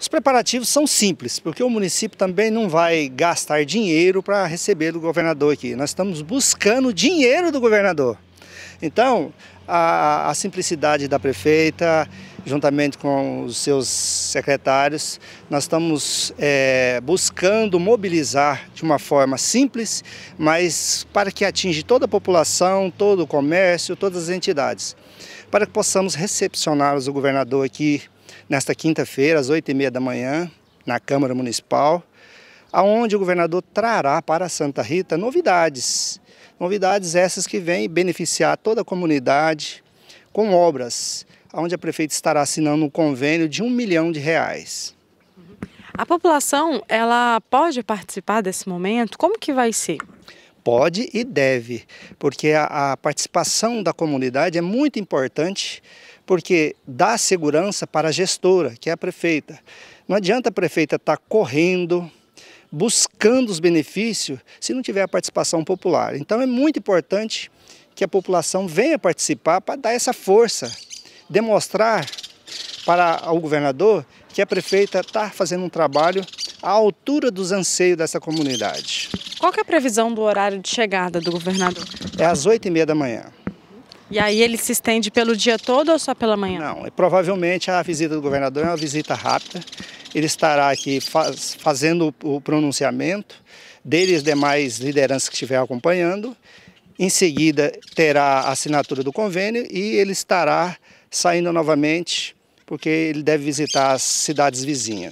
Os preparativos são simples, porque o município também não vai gastar dinheiro para receber do governador aqui. Nós estamos buscando dinheiro do governador. Então, a, a, simplicidade da prefeita, juntamente com os seus secretários, nós estamos é, buscando mobilizar de uma forma simples, mas para que atinge toda a população, todo o comércio, todas as entidades, para que possamos recepcioná-los o governador aqui nesta quinta-feira, às 8h30 da manhã, na Câmara Municipal, aonde o governador trará para Santa Rita novidades. Novidades essas que vêm beneficiar toda a comunidade com obras, onde a prefeita estará assinando um convênio de um milhão de reais. A população, ela pode participar desse momento? Como que vai ser? Pode e deve, porque a, a participação da comunidade é muito importante porque dá segurança para a gestora, que é a prefeita. Não adianta a prefeita estar tá correndo, buscando os benefícios, se não tiver a participação popular. Então é muito importante que a população venha participar para dar essa força, demonstrar para o governador que a prefeita está fazendo um trabalho à altura dos anseios dessa comunidade. Qual é a previsão do horário de chegada do governador? É às oito e meia da manhã. E aí ele se estende pelo dia todo ou só pela manhã? Não, e é, provavelmente a visita do governador é uma visita rápida. Ele estará aqui faz, fazendo o pronunciamento, dele e as demais lideranças que estiver acompanhando. Em seguida, terá a assinatura do convênio e ele estará saindo novamente, porque ele deve visitar as cidades vizinhas.